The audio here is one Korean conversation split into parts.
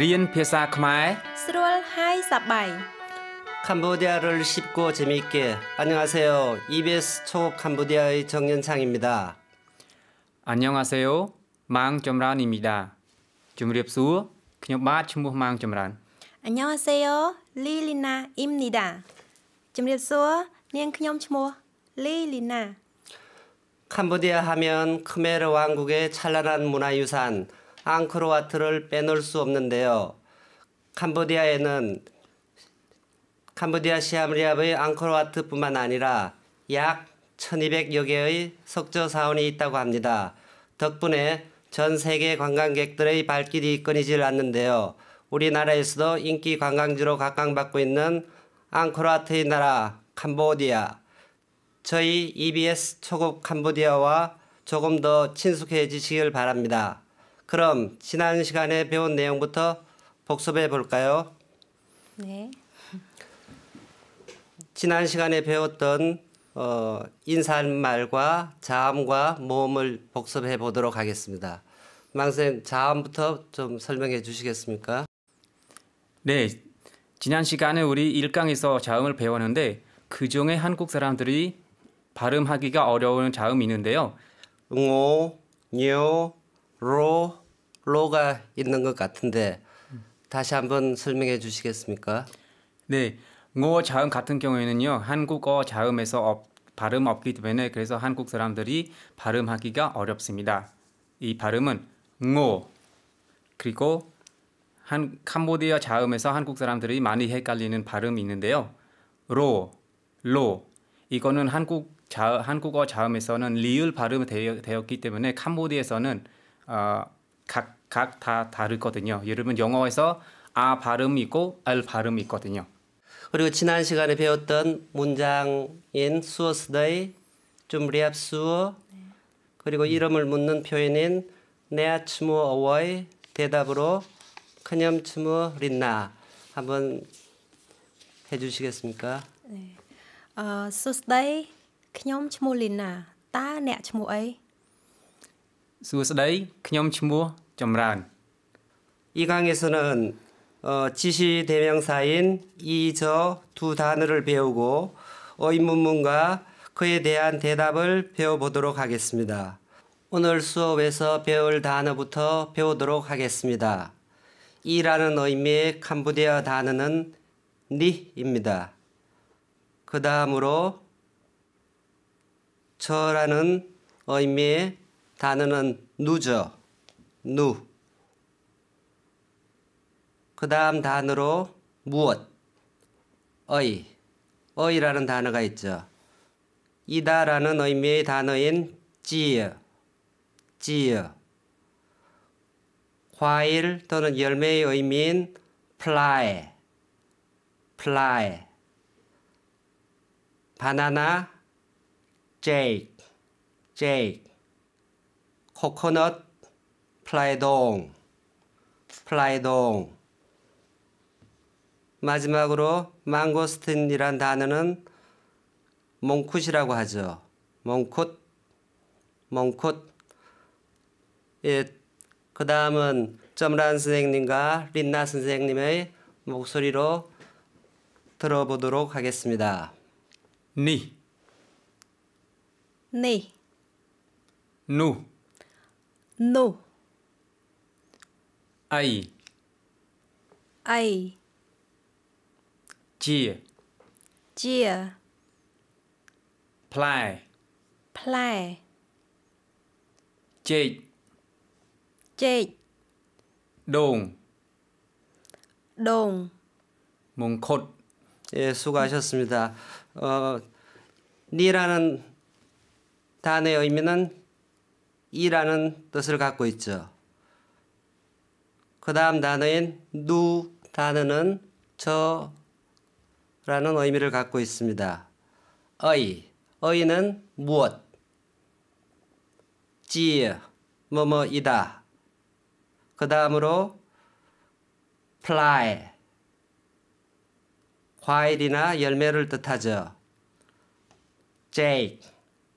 រៀនភាសាខ្មែរស្រួលហើយសប្បាយ 캄보디아를 쉽고 재미있게 안녕하세요. EBS 초 캄보디아의 정연창입니다. 안녕하세요. 망점란입니다. 주무렵수 그냥 마침부 망점란. 안녕하세요. 리리나입니다. 주무렵수 니엔 그냥 침모 리리나. 캄보디아 하면 크메르 왕국의 찬란한 문화유산 앙크로와트를 빼놓을 수 없는데요. 캄보디아에는 캄보디아 시아무리압의 앙크로와트뿐만 아니라 약 1200여 개의 석조 사원이 있다고 합니다. 덕분에 전 세계 관광객들의 발길이 끊이질 않는데요. 우리나라에서도 인기 관광지로 각광받고 있는 앙코와트의 나라 캄보디아. 저희 EBS 초급 캄보디아와 조금 더 친숙해지시길 바랍니다. 그럼 지난 시간에 배운 내용부터 복습해 볼까요? 네. 지난 시간에 배웠던 어, 인사말과 자음과 모음을 복습해 보도록 하겠습니다. 망쌤 자음부터 좀 설명해 주시겠습니까? 네. 지난 시간에 우리 일강에서 자음을 배웠는데 그 중에 한국 사람들이 발음하기가 어려운 자음이 있는데요. 응오, 뇨, 로 로가 있는 것 같은데 다시 한번 설명해 주시겠습니까? 네, 어 자음 같은 경우에는요 한국어 자음에서 업, 발음 없기 때문에 그래서 한국 사람들이 발음하기가 어렵습니다. 이 발음은 어 그리고 한 캄보디아 자음에서 한국 사람들이 많이 헷갈리는 발음이 있는데요. 로, 로 이거는 한국 자, 한국어 자음에서는 리을 발음 되었기 때문에 캄보디에서는 각각 어, 다 다르거든요. 예를 들면 영어에서 아발음 있고 알발음 있거든요. 그리고 지난 시간에 배웠던 문장인 수어스더이 좀 리압 수어 그리고 음. 이름을 묻는 표현인 내아츠무 어워이 대답으로 큰염츠무 린나 한번 해주시겠습니까? 네. 아, 수스다이 큰염츠무 린나 따 내아츠무 어이 សួស្តីខ្ញុំ이 강에서는 어, 지시 대명사인 이 저 두 단어를 배우고 어인문문과 그에 대한 대답을 배워보도록 하겠습니다. 오늘 수업에서 배울 단어부터 배우도록 하겠습니다. 이라는 의미의 캄보디아 단어는 니입니다. 그 다음으로 저라는 의미의 단어는 누죠. 누. 그 다음 단어로 무엇. 어이. 어이라는 단어가 있죠. 이다라는 의미의 단어인 찌어. 찌어. 과일 또는 열매의 의미인 플라에. 플라에. 바나나 제이크. 제이크. 코코넛 플라이동 플라이동 마지막으로 망고스틴이란 단어는 몽쿳이라고 하죠. 몽쿳 몽쿳 예, 그 다음은 점란 선생님과 린나 선생님의 목소리로 들어보도록 하겠습니다. 니 니. 누 no I I G G play play J J đồn đồn 몽콧 예, 수고하셨습니다. 어, 니라는 단어의 의미는 이라는 뜻을 갖고 있죠. 그 다음 단어인 누 단어는 저라는 의미를 갖고 있습니다. 어이, 어이는 무엇, 지, 뭐뭐이다. 그 다음으로 fly, 과일이나 열매를 뜻하죠. jake,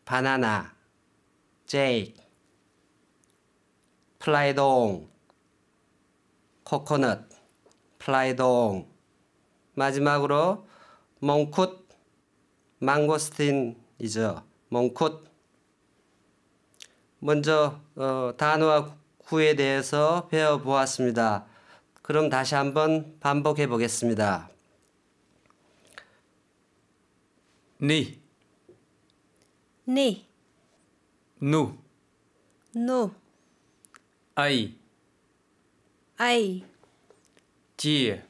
바나나, jake, 플라이동 코코넛 플라이동 마지막으로 몽쿳 망고스틴이죠. 몽쿳 먼저 어, 단어와 구에 대해서 배워보았습니다. 그럼 다시 한번 반복해 보겠습니다. 니 니, 누, 누, 아이 아이 deer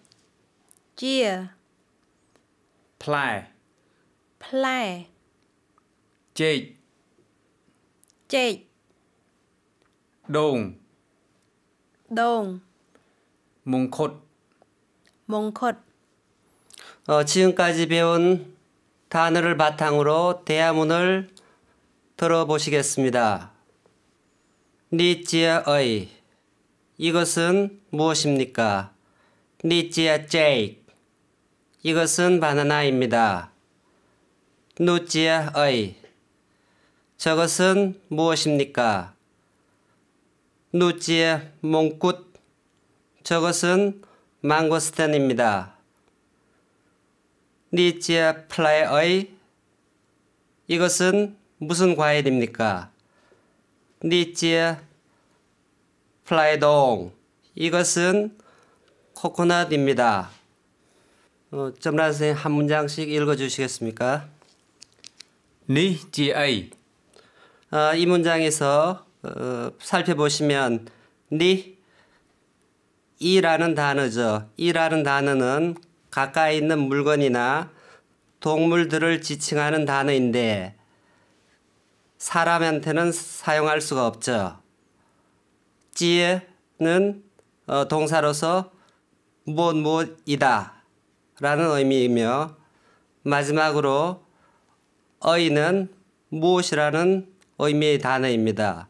deer play play 몽콧 몽콧 어, 지금까지 배운 단어를 바탕으로 대화문을 들어보시겠습니다. 니지아의 이것은 무엇입니까? 니지아 제익 이것은 바나나입니다. 누지아의 저것은 무엇입니까? 누지아몽꽃 저것은 망고스탄입니다. 니지아 플라이의 이것은 무슨 과일입니까? 니찌 플라이동 이것은 코코넛입니다. 어, 점란 선생한 문장씩 읽어주시겠습니까? 니찌아이 아, 이 문장에서 어, 살펴보시면 니 이라는 단어죠. 이라는 단어는 가까이 있는 물건이나 동물들을 지칭하는 단어인데 사람한테는 사용할 수가 없죠. 찌에는 어, 동사로서 무엇 무엇이다 라는 의미이며 마지막으로 어이는 무엇이라는 의미의 단어입니다.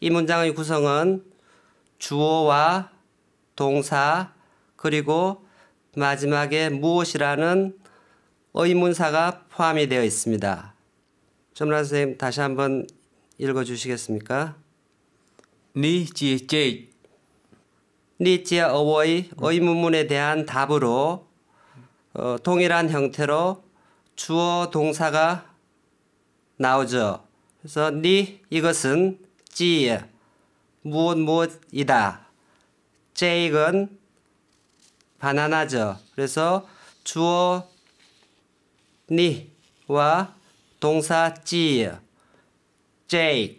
이 문장의 구성은 주어와 동사 그리고 마지막에 무엇이라는 의문사가 포함이 되어 있습니다. 점라 선생님 다시 한번 읽어 주시겠습니까? 니지제 니지의 어워의 의문문에 대한 답으로 어, 동일한 형태로 주어 동사가 나오죠. 그래서 니 이것은 지 무엇 무엇이다. 제익은 바나나죠. 그래서 주어 니와 동사 찌, j a k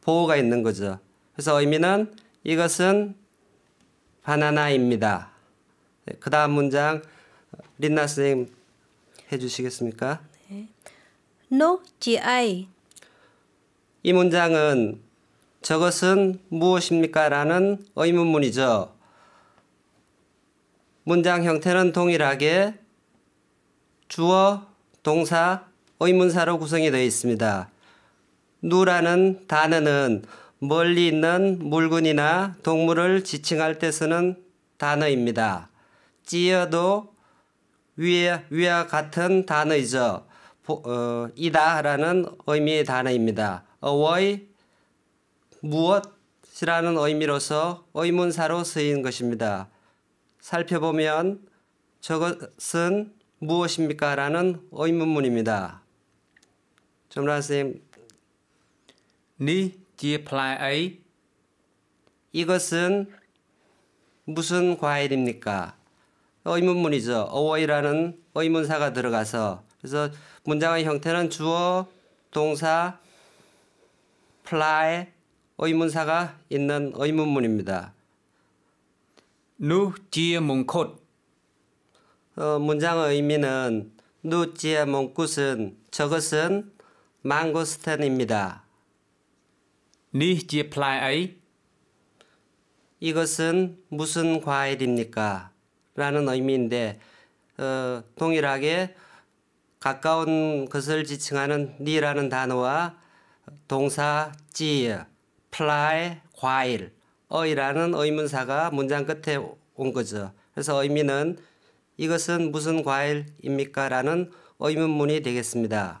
보호가 있는 거죠. 그래서 의미는 이것은 바나나입니다. 네, 그 다음 문장 린나 선생님 해주시겠습니까? 네. No GI. 이 문장은 저것은 무엇입니까? 라는 의문문이죠. 문장 형태는 동일하게 주어, 동사, 의문사로 구성이 되어 있습니다. 누라는 단어는 멀리 있는 물건이나 동물을 지칭할 때 쓰는 단어입니다. 찌어도 위에, 위와 같은 단어이죠. 보, 어, 이다라는 의미의 단어입니다. 어워이 무엇이라는 의미로서 의문사로 쓰인 것입니다. 살펴보면 저것은 무엇입니까? 라는 의문문입니다. ចម្រើន쌤នេះជាផ្លែអី 이것은 무슨 과일입니까? 의문문이죠. 어이라는 의문사가 들어가서 그래서 문장의 형태는 주어, 동사, 플라이 의문사가 있는 의문문입니다. 누지의 몽콧 어, 문장의 의미는 누지의 몽콧은 저것은 망고스탄입니다. 니 지 플라이 이것은 무슨 과일입니까? 라는 의미인데 어, 동일하게 가까운 것을 지칭하는 니라는 단어와 동사 찌, 플라이, 과일, 어이라는 의문사가 문장 끝에 온 거죠. 그래서 의미는 이것은 무슨 과일입니까? 라는 의문문이 되겠습니다.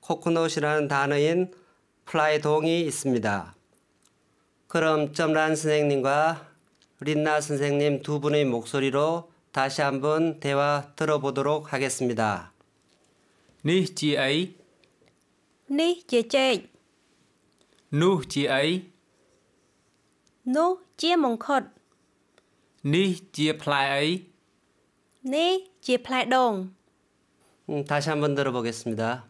코코넛이라는 단어인 플라이동이 있습니다. 그럼 점란 선생님과 린나 선생님 두 분의 목소리로 다시 한번 대화 들어보도록 하겠습니다. Nhi chi ấy. Ni chị chị. Nu chi ấy. Nu c 다시 한번 들어보겠습니다.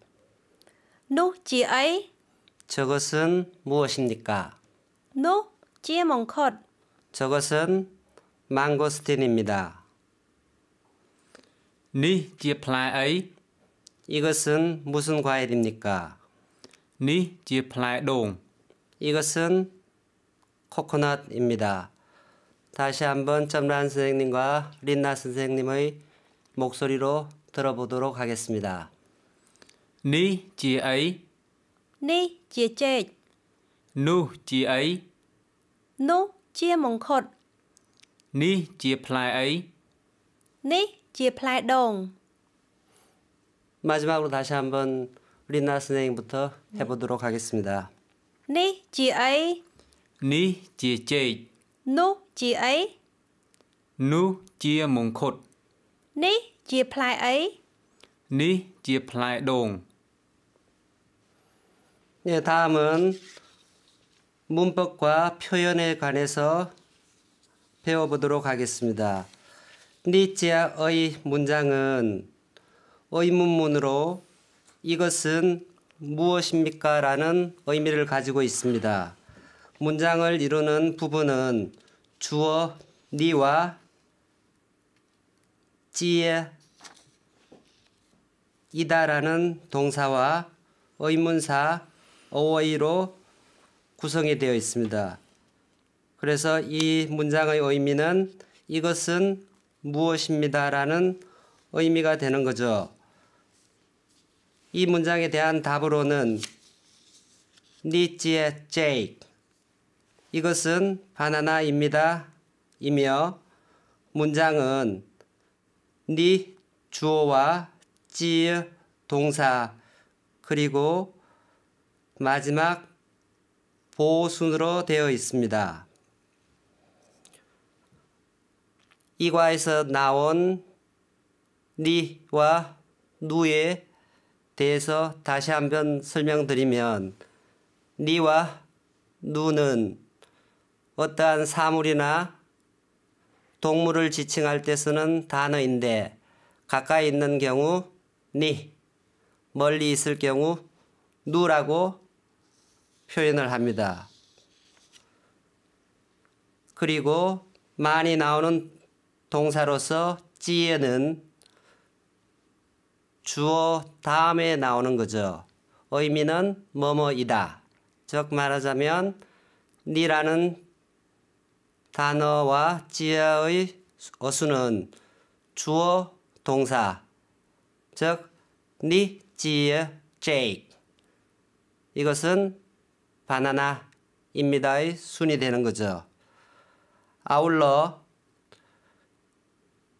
노지 c h 저것은 무엇입니까? Nô c h 저것은 망고스틴입니다. Nì chị p l 이것은 무슨 과일입니까? Nì chị p 이것은 코코넛입니다. 다시 한번 점란 선생님과 린나 선생님의 목소리로 들어보도록 하겠습니다. នេះជាអីនេះជាចេកនោះជាអីនោះជាមង្ឃុតនេះជាផ្លែអីនេះជាផ្លែដូង마지막으로다시한번우리나라선생님부터해보도록하겠습니 다. 니지아이니지제이누지아이누지아몽콧니지플라이니지플라이동 네, 다음은 문법과 표현에 관해서 배워보도록 하겠습니다. 니치아의 문장은 의문문으로 이것은 무엇입니까? 라는 의미를 가지고 있습니다. 문장을 이루는 부분은 주어 니와 지에 이다라는 동사와 의문사 어웨이로 구성이 되어 있습니다. 그래서 이 문장의 의미는 이것은 무엇입니다라는 의미가 되는 거죠. 이 문장에 대한 답으로는 니치의 제이 이것은 바나나입니다. 이며 문장은 니 주어와 찌 동사 그리고 마지막 보순으로 되어 있습니다. 이과에서 나온 니와 누에 대해서 다시 한번 설명드리면 니와 누는 어떠한 사물이나 동물을 지칭할 때 쓰는 단어인데 가까이 있는 경우 니, 멀리 있을 경우 누라고 표현을 합니다. 그리고 많이 나오는 동사로서 찌에는 주어 다음에 나오는 거죠. 의미는 뭐뭐이다. 즉 말하자면 니라는 단어와 지어의 어수는 주어 동사 즉 니, 지어, 제이 이것은 바나나입니다의 순이 되는 거죠. 아울러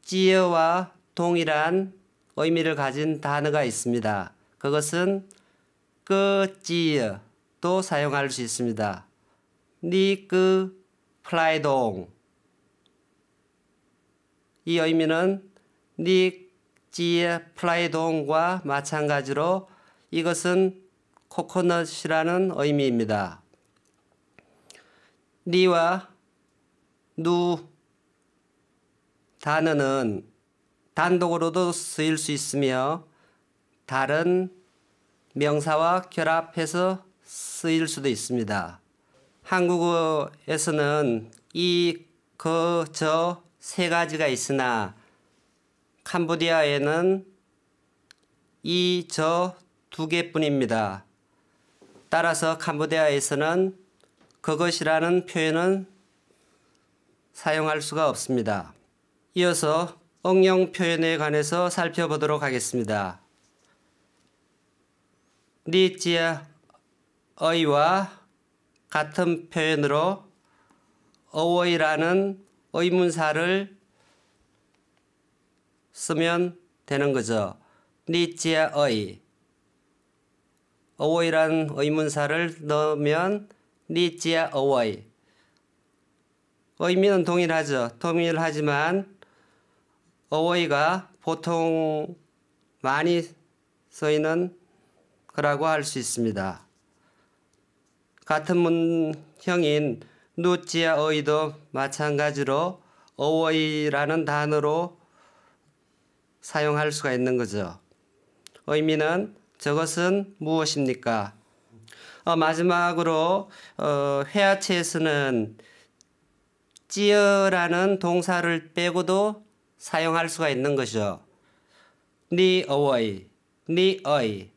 찌어와 동일한 의미를 가진 단어가 있습니다. 그것은 끄찌어도 사용할 수 있습니다. 니끄 플라이동 이 의미는 니찌어 플라이동과 마찬가지로 이것은 코코넛이라는 의미입니다. 니와 누 단어는 단독으로도 쓰일 수 있으며 다른 명사와 결합해서 쓰일 수도 있습니다. 한국어에서는 이, 그, 저 세 가지가 있으나 캄보디아에는 이, 저 두 개뿐입니다. 따라서 캄보디아에서는 그것이라는 표현은 사용할 수가 없습니다. 이어서 응용 표현에 관해서 살펴보도록 하겠습니다. 니지어이와 같은 표현으로 어워이라는 의문사를 쓰면 되는 거죠. 니지어이 어워이란 의문사를 넣으면 니지아 어워이 의미는 동일하죠. 동일하지만 어워이가 보통 많이 쓰이는 거라고 할 수 있습니다. 같은 문형인 누지아 어이도 마찬가지로 어워이라는 단어로 사용할 수가 있는 거죠. 의미는 저것은 무엇입니까? 어, 마지막으로 어, 회화체에서는 찌어라는 동사를 빼고도 사용할 수가 있는 것이죠. 니어의, 니의,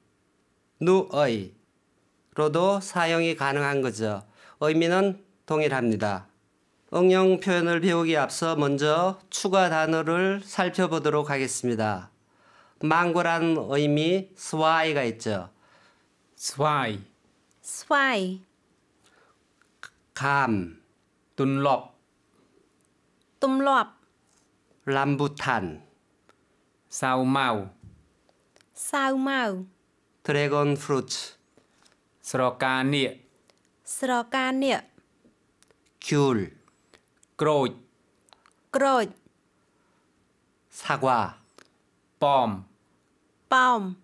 누의로도 사용이 가능한 거죠. 의미는 동일합니다. 응용 표현을 배우기 앞서 먼저 추가 단어를 살펴보도록 하겠습니다. 망고라는 의미 스와이가 있죠. 스와이. 스와이. 감. 둔롭. 둔롭. 람부탄. 사우마우. 사우마우. 드래곤 프루츠. 스러카니에. 스러카니에. 귤. 그로이. 그로이. 사과. 뻔, 뻔,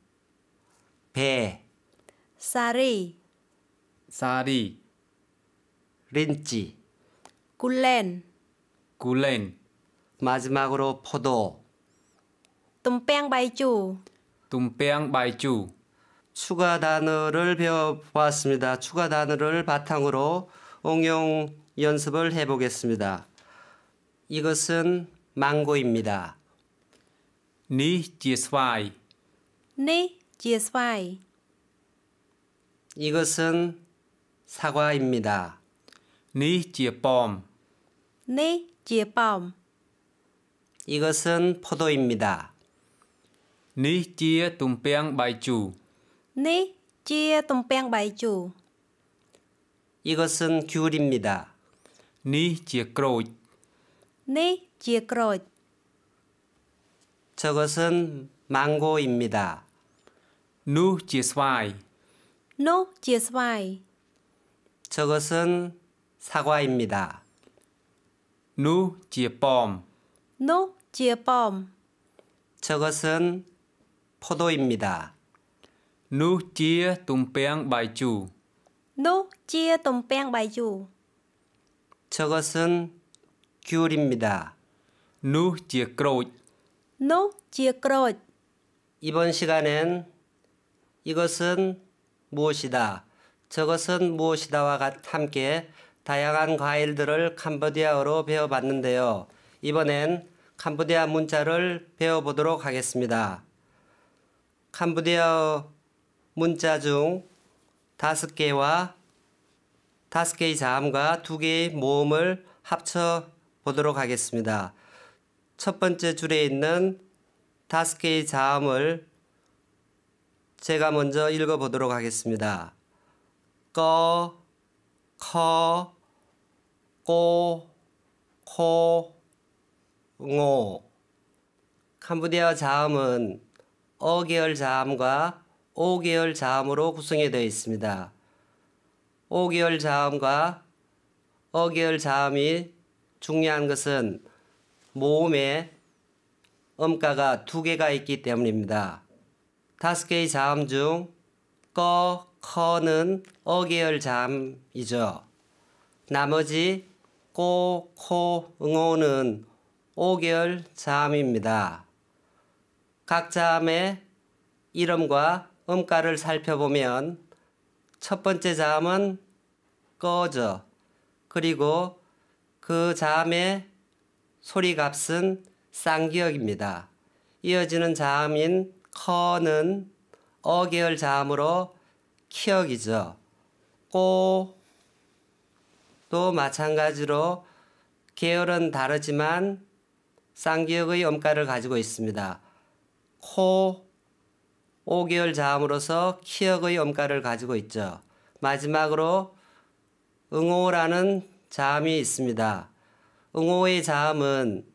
배, 사리, 사리, 린치 굴렌, 굴렌. 마지막으로 포도. 뚱뺑 바이주. 뚱뺑 바이주. 추가 단어를 배워보았습니다. 추가 단어를 바탕으로 응용 연습을 해보겠습니다. 이것은 망고입니다. នេះជាស្វាយនេះជាស្វ 이것은 사과입니다. 니지범 니지범 이것은 포도입니다. 니지의 뚱뺑 바이주 니지의 뚱뺑 바이주 이것은 귤입니다. 니지의 크로이 니지의 크로이 저것은 망고입니다.នោះជាស្វាយ នោះជាស្វាយ 저것은 사과입니다.នោះជាប៉ម នោះជាប៉ម 저것은 포도입니다.នោះជាទំពាំងបាយជូរ នោះជាទំពាំងបាយជូរ 저것은 귤입니다.នោះជាក្រូច 노지역그 이번 시간엔 이것은 무엇이다 저것은 무엇이다와 함께 다양한 과일들을 캄보디아어로 배워봤는데요. 이번엔 캄보디아 문자를 배워보도록 하겠습니다. 캄보디아어 문자 중 다섯 개와 다섯 개의 자음과 두 개의 모음을 합쳐 보도록 하겠습니다. 첫 번째 줄에 있는 다섯 개의 자음을 제가 먼저 읽어보도록 하겠습니다. 꺼, 커, 꼬, 코, 오. 캄보디아 자음은 어 계열 자음과 오 계열 자음으로 구성이 되어 있습니다. 오 계열 자음과 어 계열 자음이 중요한 것은 모음에 음가가 두 개가 있기 때문입니다. 다섯 개의 자음 중 꺼, 커는 어계열 자음이죠. 나머지 꼬, 코, 응호는 오계열 자음입니다. 각 자음의 이름과 음가를 살펴보면 첫 번째 자음은 꺼져 그리고 그 자음의 소리값은 쌍기역입니다. 이어지는 자음인 커는 어 계열 자음으로 키역이죠. 꼬도 마찬가지로 계열은 다르지만 쌍기역의 음가를 가지고 있습니다. 코, 오계열 자음으로서 키역의 음가를 가지고 있죠. 마지막으로 응오라는 자음이 있습니다. 응호의 자음은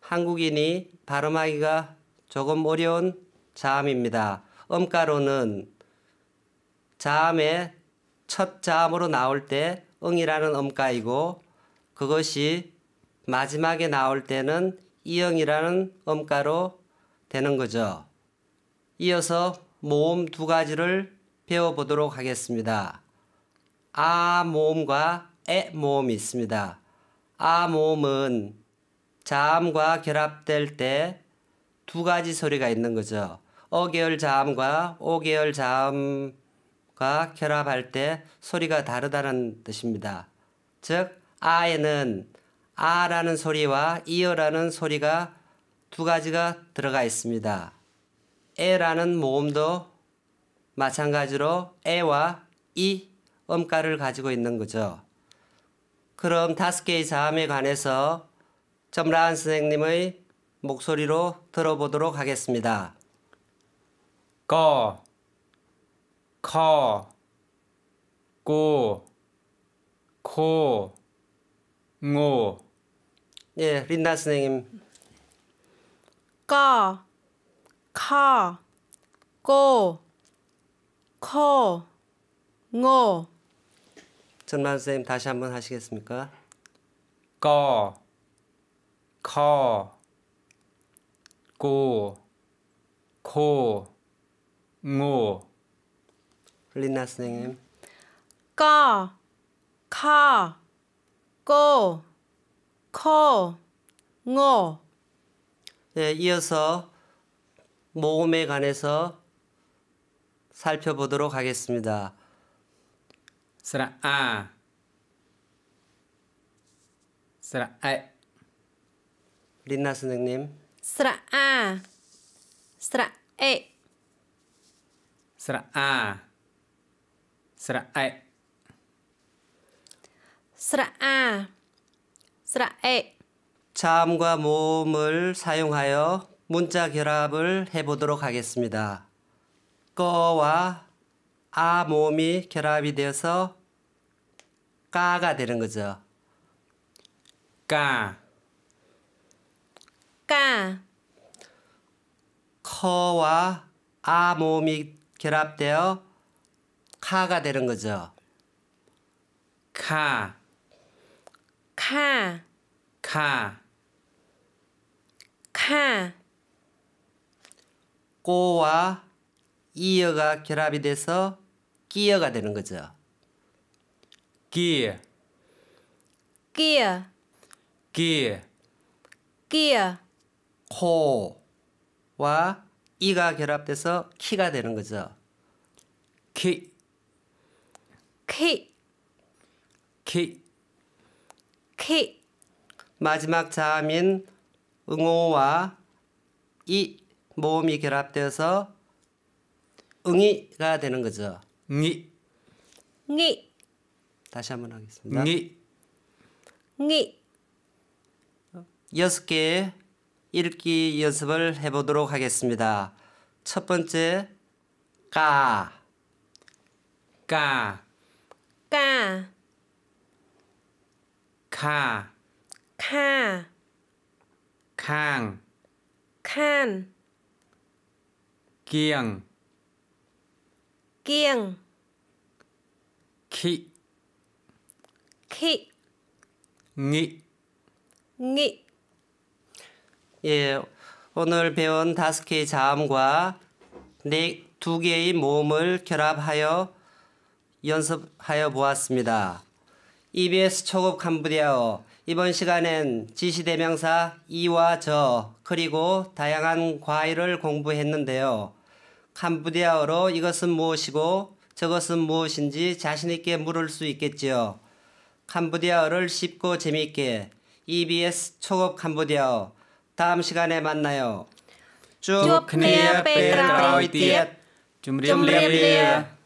한국인이 발음하기가 조금 어려운 자음입니다. 음가로는 자음의 첫 자음으로 나올 때 응이라는 음가이고 그것이 마지막에 나올 때는 이응이라는 음가로 되는 거죠. 이어서 모음 두 가지를 배워보도록 하겠습니다. 아 모음과 에 모음이 있습니다. 아몸은 자음과 결합될 때 두 가지 소리가 있는 거죠. 어계열 자음과 오계열 자음과 결합할 때 소리가 다르다는 뜻입니다. 즉 아에는 아라는 소리와 이어라는 소리가 두 가지가 들어가 있습니다. 에라는 모음도 마찬가지로 에와 이 음가를 가지고 있는 거죠. 그럼 다섯 개의 자음에 관해서 점라한 선생님의 목소리로 들어보도록 하겠습니다. 거, 커, 고, 코, 모. 예, 린다 선생님. 거, 커, 고, 코, 모. 전만 선생님 다시 한번 하시겠습니까? 거, 커, 고, 코, 무. 린나 선생님. 거, 커, 고, 코, 무. 네, 이어서 모음에 관해서 살펴보도록 하겠습니다. สระอาสระเอ 리나 선생님. 스라 아 스라 에 스라 아 스라 에 스라 아 스라 에 자음과 모음을 사용하여 문자 결합을 해보도록 하겠습니다. 꺼와 아 몸이 결합이 돼서 까가 되는 거죠. 까. 까. 커와 아 몸이 결합되어 카가 되는 거죠. 카. 카. 카. 카. 꼬와 이어가 결합이 돼서 끼어가 되는 거죠. 끼어. 끼어. 끼어. 끼어. 코와 이가 결합돼서 키가 되는 거죠. 키. 키. 키. 키. 마지막 자음인 응어와 이 모음이 결합돼서 응이가 되는 거죠. 니. 니. 다시 한번 하겠습니다. 니. 니. 여섯 개 읽기 연습을 해보도록 하겠습니다. 첫 번째 까. 까. 까. 카. 카. 캉. 칸. 기영. 끼응 키, 키, 니. 니. 예, 오늘 배운 다섯 개의 자음과 네 두 개의 모음을 결합하여 연습하여 보았습니다. EBS 초급 캄보디아어 이번 시간엔 지시대명사 이와 저 그리고 다양한 과일을 공부했는데요. 캄부디아어로 이것은 무엇이고 저것은 무엇인지 자신있게 물을 수 있겠지요. 캄보디아어를 쉽고 재미있게 EBS 초급 캄보디아어 다음 시간에 만나요. 쭉 크니아 라이티엣 줌리엄리아